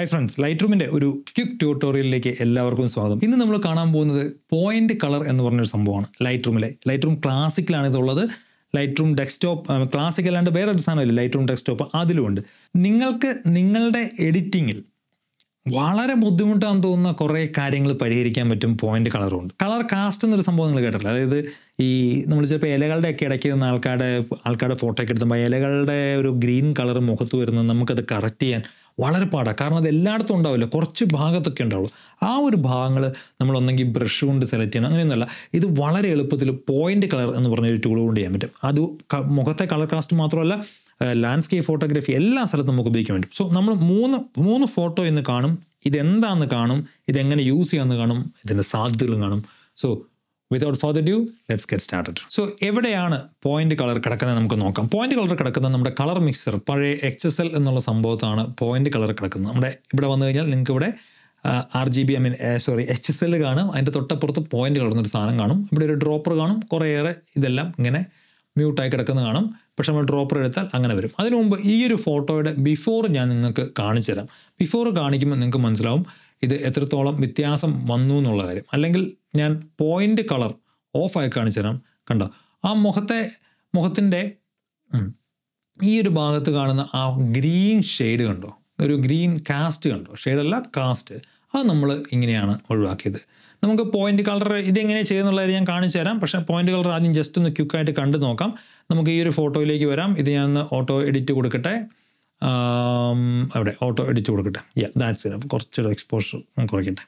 hi friends light റൂമിന്റെ ഒരു quick ട്യൂട്ടോറിയലിലേക്ക് എല്ലാവർക്കും സ്വാഗതം ഇന്ന് നമ്മൾ കാണാൻ പോകുന്നത് പോയിന്റ് കളർ എന്ന് പറഞ്ഞൊരു സംഭവമാണ് ലൈറ്റ് റൂമിലെ ലൈറ്റ് റൂം ക്ലാസിക്കലാണ് ഇതുള്ളത് ലൈറ്റ് റൂം ഡെസ്ക്ടോപ്പ് ക്ലാസിക് അല്ലാണ്ട് വേറെ ഒരു സാധനമില്ല ലൈറ്റ് റൂം ഡെസ്ക്ടോപ്പ് അതിലുമുണ്ട് നിങ്ങൾക്ക് നിങ്ങളുടെ എഡിറ്റിങ്ങിൽ വളരെ ബുദ്ധിമുട്ടാന്ന് തോന്നുന്ന കുറേ കാര്യങ്ങൾ പരിഹരിക്കാൻ പറ്റും പോയിന്റ് കളറുണ്ട് കളർ കാസ്റ്റ് എന്നൊരു സംഭവം നിങ്ങൾ കേട്ടിട്ടില്ല അതായത് ഈ നമ്മൾ ചിലപ്പോൾ ഇലകളുടെ ഒക്കെ ഇടയ്ക്ക് നിന്ന് ആൾക്കാരുടെ ആൾക്കാരുടെ ഫോട്ടോ ഒക്കെ എടുത്തുമ്പോൾ ഇലകളുടെ ഒരു ഗ്രീൻ കളർ മുഖത്ത് വരുന്നത് നമുക്കത് കറക്റ്റ് ചെയ്യാൻ വളരെ പാടാണ് കാരണം അത് എല്ലായിടത്തും ഉണ്ടാവില്ല കുറച്ച് ഭാഗത്തൊക്കെ ഉണ്ടാവുള്ളൂ ആ ഒരു ഭാഗങ്ങൾ നമ്മൾ ഒന്നെങ്കിൽ ബ്രഷ് കൊണ്ട് സെലക്ട് ചെയ്യണം അങ്ങനെയൊന്നുമല്ല ഇത് വളരെ എളുപ്പത്തിൽ പോയിന്റ് കളർ എന്ന് പറഞ്ഞ ഒരു ടൂൾ കൊണ്ട് ചെയ്യാൻ പറ്റും അത് മുഖത്തെ കളർ കാസ്റ്റ് മാത്രമല്ല ലാൻഡ്സ്കേപ്പ് ഫോട്ടോഗ്രാഫി എല്ലാ സ്ഥലത്തും നമുക്ക് ഉപയോഗിക്കാൻ പറ്റും സോ നമ്മൾ മൂന്ന് മൂന്ന് ഫോട്ടോ എന്ന് കാണും ഇതെന്താന്ന് കാണും ഇതെങ്ങനെ യൂസ് ചെയ്യാമെന്ന് കാണും ഇതിൻ്റെ സാധ്യതകളും കാണും so without the due let's get started so എവിടെയാണ് പോയിന്റ് കളർ കിടക്കുന്നത് നമുക്ക് നോക്കാം പോയിന്റ് കളർ കിടക്കുന്നത് നമ്മുടെ കളർ മിക്സർ പഴയ എക്സ് എസ് എൽ എന്നുള്ള സംഭവത്താണ് പോയിന്റ് കളർ കിടക്കുന്നത് നമ്മുടെ ഇവിടെ വന്നു കഴിഞ്ഞാൽ നിങ്ങൾക്ക് ഇവിടെ R G B I mean sorry H S L കാണും അതിൻ്റെ തൊട്ടപ്പുറത്ത് പോയിന്റ് ഒരു സാധനം കാണും ഇവിടെ ഒരു ഡ്രോപ്പർ കാണും കുറേയേറെ ഇതെല്ലാം ഇങ്ങനെ മ്യൂട്ടായി കിടക്കുന്നത് കാണും പക്ഷെ നമ്മൾ ഡ്രോപ്പർ എടുത്താൽ അങ്ങനെ വരും അതിനു മുമ്പ് ഈ ഒരു ഫോട്ടോയുടെ ബിഫോർ ഞാൻ നിങ്ങൾക്ക് കാണിച്ചു തരാം ബിഫോർ കാണിക്കുമ്പോൾ നിങ്ങൾക്ക് മനസ്സിലാവും ഇത് എത്രത്തോളം വ്യത്യാസം വന്നു എന്നുള്ള കാര്യം അല്ലെങ്കിൽ ഞാൻ പോയിന്റ് കളർ ഓഫായി കാണിച്ചു തരാം കണ്ടോ ആ മുഖത്തെ മുഖത്തിൻ്റെ ഈ ഒരു ഭാഗത്ത് കാണുന്ന ആ ഗ്രീൻ ഷെയ്ഡ് കണ്ടോ ഒരു ഗ്രീൻ കാസ്റ്റ് കണ്ടോ ഷെയ്ഡല്ല കാസ്റ്റ് അത് നമ്മൾ ഇങ്ങനെയാണ് ഒഴിവാക്കിയത് നമുക്ക് പോയിന്റ് കളർ ഇതെങ്ങനെ ചെയ്യുന്നുള്ളത് ഞാൻ കാണിച്ചു തരാം പക്ഷേ പോയിന്റ് കളർ ആദ്യം ജസ്റ്റ് ഒന്ന് ക്യുക്കായിട്ട് കണ്ടു നോക്കാം നമുക്ക് ഈ ഒരു ഫോട്ടോയിലേക്ക് വരാം ഇത് ഞാൻ ഓട്ടോ എഡിറ്റ് കൊടുക്കട്ടെ അവിടെ ഓട്ടോ അടിച്ചു കൊടുക്കട്ടെ യാ ദാറ്റ്സ് ഇനഫ് കുറച്ചൊരു എക്സ്പോഷർ കുറയ്ക്കട്ടെ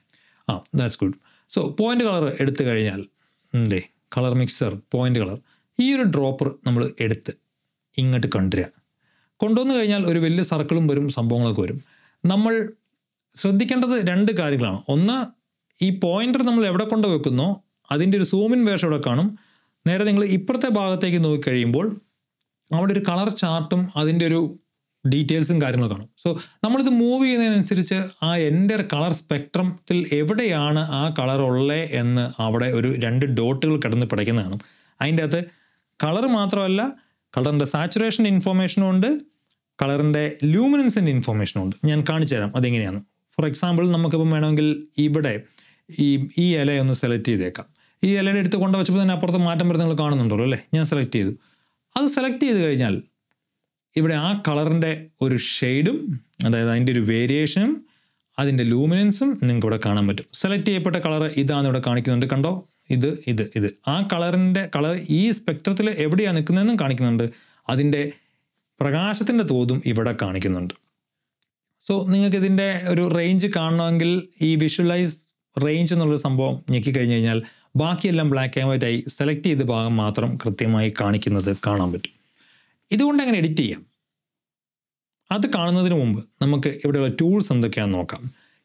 ആ that's good so point colour എടുത്തു കഴിഞ്ഞാൽ എന്തേ കളർ മിക്സർ പോയിന്റ് കളർ ഈ ഒരു ഡ്രോപ്പർ നമ്മൾ എടുത്ത് ഇങ്ങോട്ട് കണ്ടുവരിക കൊണ്ടുവന്നു കഴിഞ്ഞാൽ ഒരു വലിയ സർക്കിളും വരും സംഭവങ്ങളൊക്കെ വരും നമ്മൾ ശ്രദ്ധിക്കേണ്ടത് രണ്ട് കാര്യങ്ങളാണ് ഒന്ന് ഈ പോയിന്റർ നമ്മൾ എവിടെ കൊണ്ട് വെക്കുന്നോ അതിൻ്റെ ഒരു സൂമിൻ വേഷം ഇവിടെ കാണും നേരെ നിങ്ങൾ ഇപ്പുറത്തെ ഭാഗത്തേക്ക് നോക്കിക്കഴിയുമ്പോൾ അവിടെ ഒരു കളർ ചാർട്ടും അതിൻ്റെ ഒരു ഡീറ്റെയിൽസും കാര്യങ്ങളും കാണും സോ നമ്മളിത് മൂവ് ചെയ്യുന്നതിനനുസരിച്ച് ആ എൻ്റെ കളർ സ്പെക്ട്രത്തിൽ എവിടെയാണ് ആ കളർ ഉള്ളത് എന്ന് അവിടെ ഒരു രണ്ട് ഡോട്ടുകൾ കിടന്ന് പിടയ്ക്കുന്നതാണ് അതിൻ്റെ അകത്ത് കളർ മാത്രമല്ല കളറിൻ്റെ സാച്ചുറേഷൻ ഇൻഫോർമേഷനും ഉണ്ട് കളറിൻ്റെ ലൂമിനൻസിൻ്റെ ഇൻഫോർമേഷനും ഉണ്ട് ഞാൻ കാണിച്ചു തരാം അതെങ്ങനെയാണ് ഫോർ എക്സാമ്പിൾ നമുക്കിപ്പം വേണമെങ്കിൽ ഇവിടെ ഈ ഈ ഇലയൊന്ന് ഒന്ന് സെലക്ട് ചെയ്തേക്കാം ഈ ഇലയുടെ എടുത്ത് കൊണ്ടുവച്ചപ്പോൾ തന്നെ അപ്പുറത്ത് മാറ്റം വരുന്നത് നിങ്ങൾ കാണുന്നുണ്ടല്ലോ അല്ലേ ഞാൻ സെലക്ട് ചെയ്തു അത് സെലക്ട് ചെയ്ത് കഴിഞ്ഞാൽ ഇവിടെ ആ കളറിൻ്റെ ഒരു ഷെയ്ഡും അതായത് അതിൻ്റെ ഒരു വേരിയേഷനും അതിൻ്റെ ലൂമിനൻസും നിങ്ങൾക്ക് ഇവിടെ കാണാൻ പറ്റും സെലക്ട് ചെയ്യപ്പെട്ട കളർ ഇതാണ് ഇവിടെ കാണിക്കുന്നുണ്ട് കണ്ടോ ഇത് ഇത് ഇത് ആ കളറിൻ്റെ കളർ ഈ സ്പെക്ട്രത്തിൽ എവിടെയാണ് നിൽക്കുന്നതെന്നും കാണിക്കുന്നുണ്ട് അതിൻ്റെ പ്രകാശത്തിൻ്റെ തോതും ഇവിടെ കാണിക്കുന്നുണ്ട് സോ നിങ്ങൾക്ക് ഇതിൻ്റെ ഒരു റേഞ്ച് കാണണമെങ്കിൽ ഈ വിഷ്വലൈസ് റേഞ്ച് എന്നുള്ളൊരു സംഭവം ഞെക്കിക്കഴിഞ്ഞ് കഴിഞ്ഞാൽ ബാക്കിയെല്ലാം ബ്ലാക്ക് ആൻഡ് വൈറ്റ് ആയി സെലക്ട് ചെയ്ത ഭാഗം മാത്രം കൃത്യമായി കാണിക്കുന്നത് കാണാൻ പറ്റും ഇതുകൊണ്ട് എങ്ങനെ എഡിറ്റ് ചെയ്യാം അത് കാണുന്നതിന് മുമ്പ് നമുക്ക് ഇവിടെയുള്ള ടൂൾസ് എന്തൊക്കെയാണെന്ന് നോക്കാം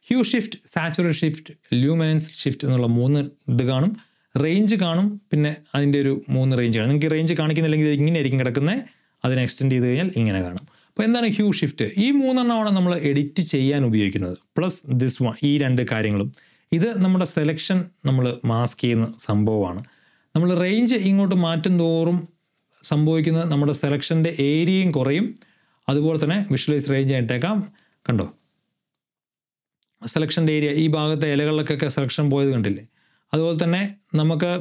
ഹ്യൂ ഷിഫ്റ്റ് സാച്ചുറൽ ഷിഫ്റ്റ് ലൂമിനൻസ് ഷിഫ്റ്റ് എന്നുള്ള മൂന്ന് ഇത് കാണും റേഞ്ച് കാണും പിന്നെ അതിൻ്റെ ഒരു മൂന്ന് റേഞ്ച് കാണും നിങ്ങൾക്ക് റേഞ്ച് കാണിക്കുന്നില്ലെങ്കിൽ ഇങ്ങനെ ആയിരിക്കും കിടക്കുന്നത് അതിനെ എക്സ്റ്റെൻഡ് ചെയ്ത് കഴിഞ്ഞാൽ ഇങ്ങനെ കാണും അപ്പോൾ എന്താണ് ഹ്യൂ ഷിഫ്റ്റ് ഈ മൂന്നെണ്ണമാണ് നമ്മൾ എഡിറ്റ് ചെയ്യാൻ ഉപയോഗിക്കുന്നത് പ്ലസ് ദിസ് വൺ ഈ രണ്ട് കാര്യങ്ങളും ഇത് നമ്മുടെ സെലക്ഷൻ നമ്മൾ മാസ്ക് ചെയ്യുന്ന സംഭവമാണ് നമ്മൾ റേഞ്ച് ഇങ്ങോട്ട് മാറ്റും തോറും സംഭവിക്കുന്നത് നമ്മുടെ സെലക്ഷൻ്റെ ഏരിയയും കുറയും അതുപോലെ തന്നെ വിഷ്വലൈസ് റേഞ്ച് ആയിട്ടേക്കാം കണ്ടോ സെലക്ഷൻ്റെ ഏരിയ ഈ ഭാഗത്തെ ഇലകളിലൊക്കെ സെലക്ഷൻ പോയത് കണ്ടില്ലേ അതുപോലെ തന്നെ നമുക്ക്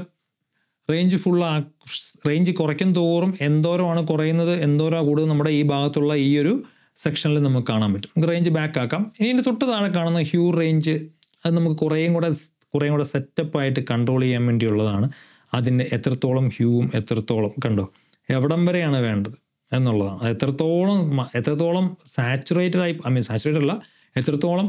റേഞ്ച് ഫുൾ റേഞ്ച് കുറയ്ക്കും തോറും എന്തോരമാണ് കുറയുന്നത് എന്തോരോ കൂടുതൽ നമ്മുടെ ഈ ഭാഗത്തുള്ള ഈ ഒരു സെക്ഷനിൽ നമുക്ക് കാണാൻ പറ്റും നമുക്ക് റേഞ്ച് ബാക്ക് ആക്കാം ഇനി ഇതിൻ്റെ തൊട്ട് താഴെ കാണുന്ന ഹ്യൂ റേഞ്ച് അത് നമുക്ക് കുറേയും കൂടെ കുറേയും കൂടെ സെറ്റപ്പായിട്ട് കൺട്രോൾ ചെയ്യാൻ വേണ്ടിയുള്ളതാണ് അതിൻ്റെ എത്രത്തോളം ഹ്യൂവും എത്രത്തോളം കണ്ടോ എവിടം വരെയാണ് വേണ്ടത് എന്നുള്ളതാണ് എത്രത്തോളം എത്രത്തോളം സാച്ചുറേറ്റഡ് ആയി ഐ മീൻ സാച്ചുറേറ്റഡ് അല്ല എത്രത്തോളം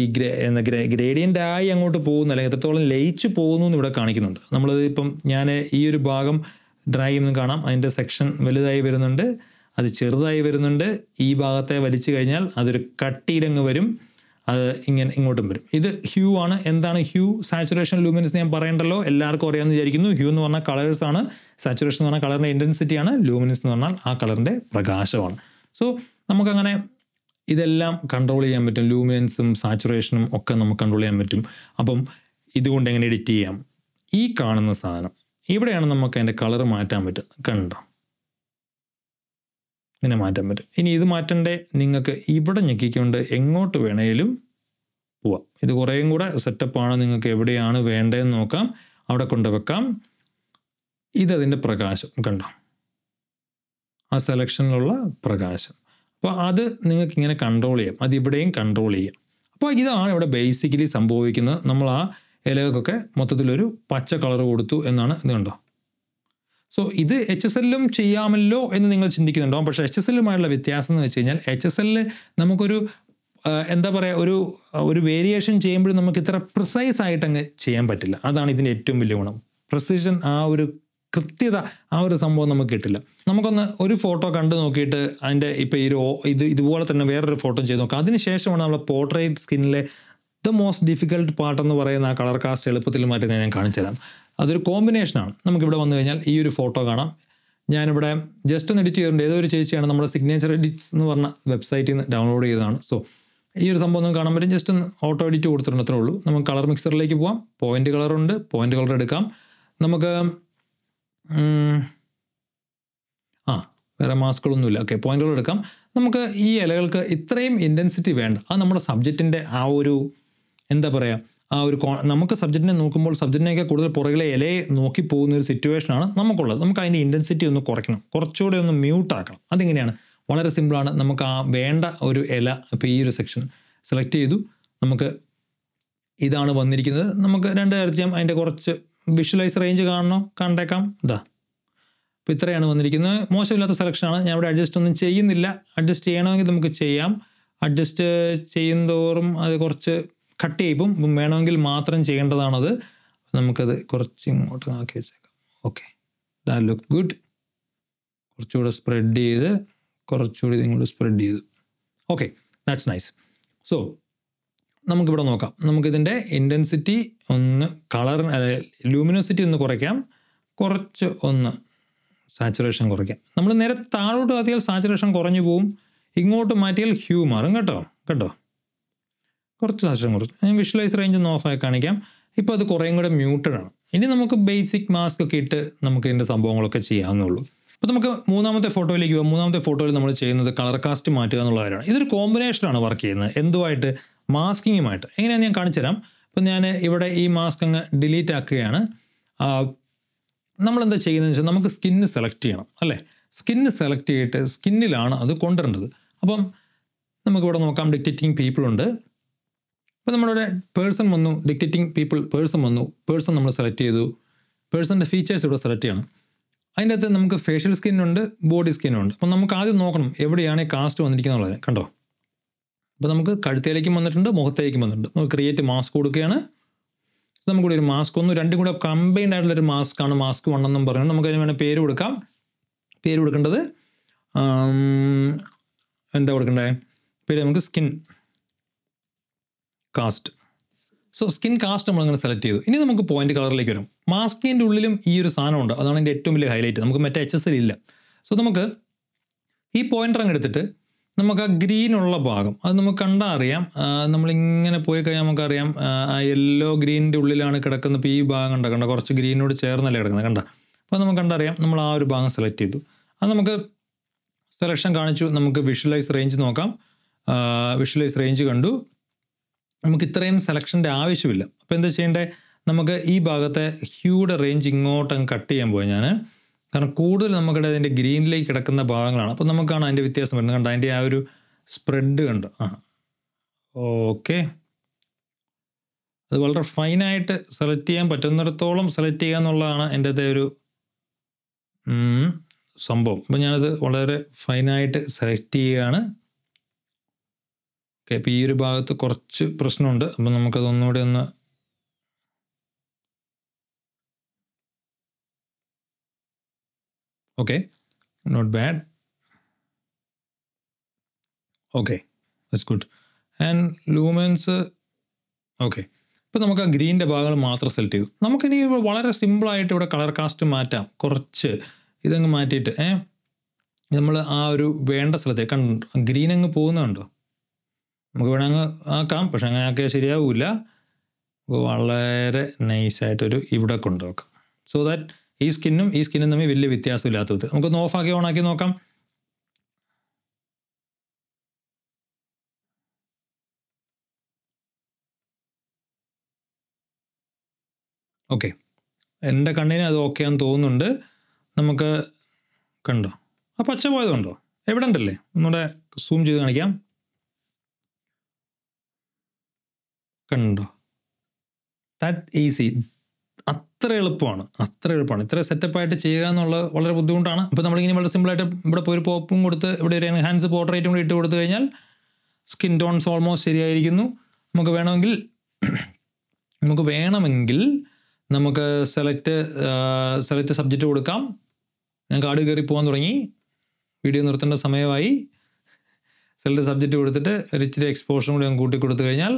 ഈ ഗ്രേ ഗ്രേഡിയൻ്റ് ആയി അങ്ങോട്ട് പോകുന്നു അല്ലെങ്കിൽ എത്രത്തോളം ലയിച്ച് പോകുന്നു എന്ന് ഇവിടെ കാണിക്കുന്നുണ്ട് നമ്മളത് ഇപ്പം ഞാൻ ഈ ഒരു ഭാഗം ഡ്രൈ ചെയ്യുന്നു കാണാം അതിൻ്റെ സെക്ഷൻ വലുതായി വരുന്നുണ്ട് അത് ചെറുതായി വരുന്നുണ്ട് ഈ ഭാഗത്തെ വലിച്ചു കഴിഞ്ഞാൽ അതൊരു കട്ടിയിലങ്ങ് വരും അത് ഇങ്ങനെ ഇങ്ങോട്ടും വരും ഇത് ഹ്യൂ ആണ് എന്താണ് ഹ്യൂ സാച്ചുറേഷൻ ലൂമിനൻസ് ഞാൻ പറയണ്ടല്ലോ എല്ലാവർക്കും അറിയാമെന്ന് വിചാരിക്കുന്നു ഹ്യൂ എന്ന് പറഞ്ഞാൽ കളേഴ്സ് ആണ് സാച്ചുറേഷൻ എന്ന് പറഞ്ഞാൽ കളറിൻ്റെ ഇൻറ്റൻസിറ്റി ആണ് ലൂമിനൻസ് എന്ന് പറഞ്ഞാൽ ആ കളറിൻ്റെ പ്രകാശമാണ് സോ നമുക്കങ്ങനെ ഇതെല്ലാം കൺട്രോൾ ചെയ്യാൻ പറ്റും ലൂമിനൻസും സാച്ചുറേഷനും ഒക്കെ നമുക്ക് കൺട്രോൾ ചെയ്യാൻ പറ്റും അപ്പം ഇതുകൊണ്ട് എങ്ങനെ എഡിറ്റ് ചെയ്യാം ഈ കാണുന്ന സാധനം ഇവിടെയാണ് നമുക്ക് അതിൻ്റെ കളർ മാറ്റാൻ പറ്റുക കണ്ടോ ഇങ്ങനെ മാറ്റാൻ പറ്റും ഇനി ഇത് മാറ്റണ്ടേ നിങ്ങൾക്ക് ഇവിടെ ഞെക്കിക്കൊണ്ട് എങ്ങോട്ട് വേണേലും പോവാം ഇത് കുറേയും കൂടെ സെറ്റപ്പാണ് നിങ്ങൾക്ക് എവിടെയാണ് വേണ്ടതെന്ന് നോക്കാം അവിടെ കൊണ്ടുവെക്കാം ഇതതിൻ്റെ പ്രകാശം കണ്ടോ ആ സെലക്ഷനിലുള്ള പ്രകാശം അപ്പോൾ അത് നിങ്ങൾക്ക് ഇങ്ങനെ കൺട്രോൾ ചെയ്യാം അത് ഇവിടെയും കൺട്രോൾ ചെയ്യാം അപ്പോൾ ഇതാണ് ഇവിടെ ബേസിക്കലി സംഭവിക്കുന്നത് നമ്മൾ ആ ഇലകൾക്കൊക്കെ മൊത്തത്തിലൊരു പച്ച കളർ കൊടുത്തു എന്നാണ് ഇത് കണ്ടോ സോ ഇത് എച്ച് എസ് എല്ലും ചെയ്യാമല്ലോ എന്ന് നിങ്ങൾ ചിന്തിക്കുന്നുണ്ടാവും പക്ഷേ എച്ച് എസ് എല്ലുമായുള്ള വ്യത്യാസം എന്ന് വെച്ച് കഴിഞ്ഞാൽ എച്ച് എസ് എല്ലിൽ നമുക്കൊരു എന്താ പറയുക ഒരു ഒരു വേരിയേഷൻ ചെയ്യുമ്പോഴും നമുക്ക് ഇത്ര പ്രിസൈസ് ആയിട്ട് അങ്ങ് ചെയ്യാൻ പറ്റില്ല അതാണ് ഇതിൻ്റെ ഏറ്റവും വലിയ ഗുണം പ്രിസിഷൻ ആ ഒരു കൃത്യത ആ ഒരു സംഭവം നമുക്ക് കിട്ടില്ല നമുക്കൊന്ന് ഒരു ഫോട്ടോ കണ്ടു നോക്കിയിട്ട് അതിൻ്റെ ഇപ്പോൾ ഈ ഇത് ഇതുപോലെ തന്നെ വേറൊരു ഫോട്ടോ ചെയ്ത് നോക്കാം അതിനുശേഷമാണ് നമ്മൾ പോർട്രേറ്റ് സ്കിന്നിലെ ദ മോസ്റ്റ് ഡിഫിക്കൽട്ട് പാർട്ട് എന്ന് പറയുന്ന ആ കളർ കാസ്റ്റ് എളുപ്പത്തിൽ മാറ്റി ഞാൻ കാണിച്ചു തരാം അതൊരു കോമ്പിനേഷനാണ് നമുക്കിവിടെ വന്നു കഴിഞ്ഞാൽ ഈ ഒരു ഫോട്ടോ കാണാം ഞാനിവിടെ ജസ്റ്റ് ഒന്ന് എഡിറ്റ് ചെയ്യുന്നുണ്ട് ഏതോ ഒരു ചേച്ചിയാണ് നമ്മുടെ സിഗ്നേച്ചർ എഡിറ്റ്സ് എന്ന് പറഞ്ഞ വെബ്സൈറ്റിൽ നിന്ന് ഡൗൺലോഡ് ചെയ്തതാണ് സോ ഈ ഒരു സംഭവം ഒന്നും കാണാൻ പറ്റും ജസ്റ്റ് ഒന്ന് ഓട്ടോ എഡിറ്റ് കൊടുത്തിട്ടുണ്ട് അത്രേ ഉള്ളൂ നമുക്ക് കളർ മിക്സറിലേക്ക് പോവാം പോയിന്റ് കളർ ഉണ്ട് പോയിന്റ് കളർ എടുക്കാം നമുക്ക് ആ വേറെ മാസ്കുകളൊന്നുമില്ല ഓക്കെ പോയിന്റുകൾ എടുക്കാം നമുക്ക് ഈ ഇലകൾക്ക് ഇത്രയും ഇൻറ്റൻസിറ്റി വേണ്ട അത് നമ്മുടെ സബ്ജക്റ്റിൻ്റെ ആ ഒരു എന്താ പറയുക ആ ഒരു നമുക്ക് സബ്ജക്റ്റിനെ നോക്കുമ്പോൾ സബ്ജക്റ്റിനൊക്കെ കൂടുതൽ പുറകിലെ ഇലയെ നോക്കി പോകുന്ന ഒരു സിറ്റുവേഷനാണ് നമുക്കുള്ളത് നമുക്ക് അതിൻ്റെ ഇൻറ്റൻസിറ്റി ഒന്ന് കുറയ്ക്കണം കുറച്ചുകൂടെ ഒന്ന് മ്യൂട്ടാക്കണം അതെങ്ങനെയാണ് വളരെ സിമ്പിളാണ് നമുക്ക് ആ വേണ്ട ഒരു ഇല ഇപ്പോൾ ഈ ഒരു സെക്ഷൻ സെലക്ട് ചെയ്തു നമുക്ക് ഇതാണ് വന്നിരിക്കുന്നത് നമുക്ക് രണ്ട് കാര്യത്തിൽ അതിൻ്റെ കുറച്ച് വിഷ്വലൈസ് റേഞ്ച് കാണണോ കണ്ടേക്കാം ഇതാ അപ്പോൾ ഇത്രയാണ് വന്നിരിക്കുന്നത് മോശമില്ലാത്ത സെലക്ഷനാണ് ഞാൻ ഇവിടെ അഡ്ജസ്റ്റ് ഒന്നും ചെയ്യുന്നില്ല അഡ്ജസ്റ്റ് ചെയ്യണമെങ്കിൽ നമുക്ക് ചെയ്യാം അഡ്ജസ്റ്റ് ചെയ്യുന്നതോറും അത് കുറച്ച് കട്ട് ചെയ്യും വേണമെങ്കിൽ മാത്രം ചെയ്യേണ്ടതാണത് നമുക്കത് കുറച്ച് ഇങ്ങോട്ട് ആക്കി വെച്ചേക്കാം ഓക്കെ ദാറ്റ് ലുക്ക് ഗുഡ് കുറച്ചുകൂടെ സ്പ്രെഡ് ചെയ്ത് കുറച്ചുകൂടി ഇങ്ങോട്ട് സ്പ്രെഡ് ചെയ്തു ഓക്കെ ദാറ്റ്സ് നൈസ് സോ നമുക്കിവിടെ നോക്കാം നമുക്കിതിൻ്റെ ഇൻറ്റൻസിറ്റി ഒന്ന് കളർ ലൂമിനോസിറ്റി ഒന്ന് കുറയ്ക്കാം കുറച്ച് ഒന്ന് സാച്ചുറേഷൻ കുറയ്ക്കാം നമ്മൾ നേരെ താഴോട്ട് മാറ്റിയാൽ സാച്ചുറേഷൻ കുറഞ്ഞു പോവും ഇങ്ങോട്ട് മാറ്റിയാൽ ഹ്യൂ മാറും കേട്ടോ കേട്ടോ കുറച്ച് നഷ്ടം കുറച്ച് ഞാൻ വിഷ്വലൈസ് റേഞ്ച് ഒന്ന് ഓഫായി കാണിക്കാം ഇപ്പം അത് കുറേയും കൂടെ മ്യൂട്ടഡ് ആണ് ഇനി നമുക്ക് ബേസിക് മാസ്ക് ഒക്കെ ഇട്ട് നമുക്ക് ഇതിൻ്റെ സംഭവങ്ങളൊക്കെ ചെയ്യാവുന്നുള്ളൂ അപ്പോൾ നമുക്ക് മൂന്നാമത്തെ ഫോട്ടോയിലേക്ക് പോകാം മൂന്നാമത്തെ ഫോട്ടോയിൽ നമ്മൾ ചെയ്യുന്നത് കളർ കാസ്റ്റ് മാറ്റുക എന്നുള്ള കാര്യമാണ് ഇതൊരു കോമ്പിനേഷനാണ് വർക്ക് ചെയ്യുന്നത് എന്തുമായിട്ട് മാസ്കിങ്ങുമായിട്ട് എങ്ങനെയാണ് ഞാൻ കാണിച്ചു തരാം അപ്പം ഞാൻ ഇവിടെ ഈ മാസ്ക് അങ്ങ് ഡിലീറ്റ് ആക്കുകയാണ് നമ്മളെന്താ ചെയ്യുന്നതെന്ന് വെച്ചാൽ നമുക്ക് സ്കിന്ന് സെലക്ട് ചെയ്യണം അല്ലേ സ്കിന്ന് സെലക്ട് ചെയ്തിട്ട് സ്കിന്നിലാണ് അത് കൊണ്ടുവരേണ്ടത് അപ്പം നമുക്കിവിടെ നോക്കാം ഡിറ്റക്റ്റിംഗ് പീപ്പിൾ ഉണ്ട് അപ്പോൾ നമ്മളിവിടെ പേഴ്സൺ വന്നു ഡിക്റ്റേറ്റിംഗ് പീപ്പിൾ പേഴ്സൺ വന്നു പേഴ്സൺ നമ്മൾ സെലക്ട് ചെയ്തു പേഴ്സണിൻ്റെ ഫീച്ചേഴ്സ് ഇവിടെ സെലക്ട് ചെയ്യണം അതിൻ്റെ അകത്ത് നമുക്ക് ഫേഷ്യൽ സ്കിന്നുണ്ട് ബോഡി സ്കിന്നുണ്ട് അപ്പോൾ നമുക്ക് ആദ്യം നോക്കണം എവിടെയാണ് കാസ്റ്റ് വന്നിരിക്കുന്നത് കണ്ടോ അപ്പോൾ നമുക്ക് കഴുത്തേലേക്കും വന്നിട്ടുണ്ട് മുഖത്തേക്കും വന്നിട്ടുണ്ട് നമുക്ക് ക്രിയേറ്റ് മാസ്ക് കൊടുക്കുകയാണ് നമുക്കൂടി ഒരു മാസ്ക് ഒന്ന് രണ്ടും കൂടെ കമ്പൈൻഡ് ആയിട്ടുള്ള ഒരു മാസ്ക് ആണ് മാസ്ക് വണ്ണെന്നും പറഞ്ഞു നമുക്ക് അതിന് വേണമെങ്കിൽ പേര് കൊടുക്കാം പേര് കൊടുക്കേണ്ടത് എന്താ കൊടുക്കണ്ടേ പേര് നമുക്ക് skin cast so skin cast നമ്മൾ അങ്ങനെ സെലക്ട് ചെയ്തു ഇനി നമുക്ക് പോയിന്റ് കളറിലേക്ക് വരും മാസ്കിൻ്റെ ഉള്ളിലും ഈ ഒരു സാധനമുണ്ട് അതാണ് എൻ്റെ ഏറ്റവും വലിയ ഹൈലൈറ്റ് നമുക്ക് മറ്റേ എച്ച് എസ് ഇല്ല സോ നമുക്ക് ഈ പോയിന്റർ അങ്ങ് എടുത്തിട്ട് നമുക്ക് ആ ഗ്രീനുള്ള ഭാഗം അത് നമുക്ക് കണ്ടാൽ അറിയാം നമ്മളിങ്ങനെ പോയി കഴിഞ്ഞാൽ നമുക്കറിയാം ആ യെല്ലോ ഗ്രീനിൻ്റെ ഉള്ളിലാണ് കിടക്കുന്നത് ഇപ്പോൾ ഈ ഭാഗം കണ്ട കണ്ട കുറച്ച് ഗ്രീനോട് ചേർന്നല്ലേ കിടക്കുന്നത് കണ്ട അപ്പോൾ നമുക്ക് കണ്ടറിയാം നമ്മൾ ആ ഒരു ഭാഗം സെലക്ട് ചെയ്തു അത് നമുക്ക് സെലക്ഷൻ കാണിച്ചു നമുക്ക് വിഷ്വലൈസ് റേഞ്ച് നോക്കാം വിഷ്വലൈസ് റേഞ്ച് കണ്ടു നമുക്ക് ഇത്രയും സെലക്ഷൻ്റെ ആവശ്യമില്ല അപ്പോൾ എന്താ ചെയ്യേണ്ടേ നമുക്ക് ഈ ഭാഗത്തെ ഹ്യൂടെ റേഞ്ച് ഇങ്ങോട്ടും കട്ട് ചെയ്യാൻ പോയി ഞാൻ കാരണം കൂടുതൽ നമുക്കിടെ അതിൻ്റെ ഗ്രീനിലേക്ക് കിടക്കുന്ന ഭാഗങ്ങളാണ് അപ്പോൾ നമുക്കാണ് അതിൻ്റെ വ്യത്യാസം വരുന്നത് കണ്ടോ അതിൻ്റെ ആ ഒരു സ്പ്രെഡ് കണ്ടോ ആ ഓക്കെ അത് വളരെ ഫൈനായിട്ട് സെലക്ട് ചെയ്യാൻ പറ്റുന്നിടത്തോളം സെലക്ട് ചെയ്യുക എന്നുള്ളതാണ് എൻ്റെ ഒരു സംഭവം അപ്പം ഞാനത് വളരെ ഫൈനായിട്ട് സെലക്ട് ചെയ്യുകയാണ് ഓക്കെ അപ്പം ഈ ഒരു ഭാഗത്ത് കുറച്ച് പ്രശ്നമുണ്ട് അപ്പം നമുക്കതൊന്നുകൂടി ഒന്ന് okay not bad okay good and luminance okay ഇപ്പം നമുക്ക് ആ ഗ്രീൻ്റെ ഭാഗങ്ങൾ മാത്രം സെലക്ട് ചെയ്തു നമുക്കിനി വളരെ സിമ്പിളായിട്ട് ഇവിടെ കളർ കാസ്റ്റ് മാറ്റാം കുറച്ച് ഇതങ്ങ് മാറ്റിയിട്ട് ഏ നമ്മൾ ആ ഒരു വേണ്ട സ്ഥലത്തേക്ക് കണ്ടു ഗ്രീൻ അങ്ങ് പോകുന്നുണ്ടോ നമുക്ക് വേണേ അങ്ങ് ആക്കാം പക്ഷെ അങ്ങനെ ആക്കിയാൽ ശരിയാവില്ല അപ്പോൾ വളരെ നൈസായിട്ടൊരു ഇവിടെ കൊണ്ടുവെക്കാം സോ ദാറ്റ് ഈ സ്കിന്നും ഈ സ്കിന്നും തമ്മിൽ വലിയ വ്യത്യാസമില്ലാത്ത വിധത്തിൽ ഒന്ന് ഓഫാക്കി ഓണാക്കി നോക്കാം ഓക്കെ എൻ്റെ കണ്ണിന് അത് ഓക്കെ ആണെന്ന് തോന്നുന്നുണ്ട് നമുക്ക് കണ്ടോ ആ പച്ച പോയതുണ്ടോ എവിടെ ഉണ്ടല്ലേ നമ്മുടെ സൂം ചെയ്ത് കാണിക്കാം കണ്ടോ ദാറ്റ് ഈസി അത്ര എളുപ്പമാണ് അത്ര എളുപ്പമാണ് ഇത്ര ആയിട്ട് ചെയ്യുക എന്നുള്ള വളരെ ബുദ്ധിമുട്ടാണ് അപ്പോൾ നമ്മളിങ്ങനെ വളരെ സിമ്പിളായിട്ട് ഇവിടെ പോയി ഒരു പോപ്പും കൊടുത്ത് ഇവിടെ ഒരു എൻഹാൻസ് പോർട്രേറ്റും കൂടി ഇട്ട് കൊടുത്തു കഴിഞ്ഞാൽ സ്കിൻ ടോൺസ് ഓൾമോസ്റ്റ് ശരിയായിരിക്കുന്നു നമുക്ക് വേണമെങ്കിൽ നമുക്ക് വേണമെങ്കിൽ നമുക്ക് സെലക്ട് സെലക്ട് സബ്ജക്റ്റ് കൊടുക്കാം ഞാൻ കാട് കയറി പോകാൻ തുടങ്ങി വീഡിയോ നിർത്തേണ്ട സമയമായി സെലക്ട് സബ്ജക്റ്റ് കൊടുത്തിട്ട് ഒരു ഇച്ചിരി എക്സ്പോഷറും കൂടി ഞാൻ കൂട്ടി കൊടുത്തു കഴിഞ്ഞാൽ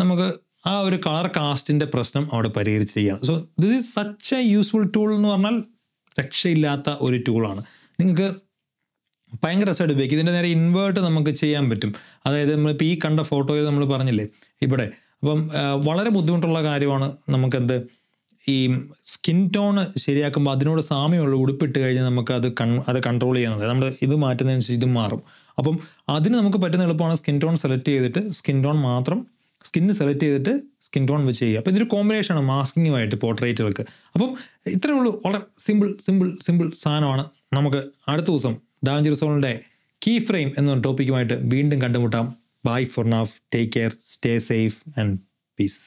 നമുക്ക് ആ ഒരു കളർ കാസ്റ്റിൻ്റെ പ്രശ്നം അവിടെ പരിഹരിച്ച് ചെയ്യാം so this is such a useful tool എന്ന് പറഞ്ഞാൽ രക്ഷയില്ലാത്ത ഒരു ടൂളാണ് നിങ്ങൾക്ക് ഭയങ്കര രസമായിട്ട് ഉപയോഗിക്കും ഇതിൻ്റെ നേരെ ഇൻവേർട്ട് നമുക്ക് ചെയ്യാൻ പറ്റും അതായത് നമ്മളിപ്പോൾ ഈ കണ്ട ഫോട്ടോയിൽ നമ്മൾ പറഞ്ഞില്ലേ ഇവിടെ അപ്പം വളരെ ബുദ്ധിമുട്ടുള്ള കാര്യമാണ് നമുക്കെന്ത് ഈ സ്കിൻ ടോൺ ശരിയാക്കുമ്പോൾ അതിനോട് സാമ്യമുള്ള ഉടുപ്പിട്ട് കഴിഞ്ഞാൽ നമുക്ക് അത് കൺ അത് കൺട്രോൾ ചെയ്യുന്നത് നമ്മൾ ഇത് മാറ്റുന്നതിനനുസരിച്ച് ഇത് മാറും അപ്പം അതിന് നമുക്ക് പറ്റുന്ന എളുപ്പമാണ് സ്കിൻ ടോൺ സെലക്ട് ചെയ്തിട്ട് സ്കിൻ ടോൺ മാത്രം സ്കിന്ന് സെലക്ട് ചെയ്തിട്ട് സ്കിൻ ടോൺ വെച്ച് ചെയ്യുക അപ്പോൾ ഇതൊരു കോമ്പിനേഷനാണ് മാസ്കിങ്ങുമായിട്ട് പോർട്രേറ്റുകൾക്ക് അപ്പം ഇത്രയേ ഉള്ളൂ വളരെ സിമ്പിൾ സിമ്പിൾ സിമ്പിൾ സാധനമാണ് നമുക്ക് അടുത്ത ദിവസം ഡാഞ്ചർ സോണിൻ്റെ കീ ഫ്രെയിം എന്ന ടോപ്പിക്കുമായിട്ട് വീണ്ടും കണ്ടുമുട്ടാം bye for now take care stay safe and piece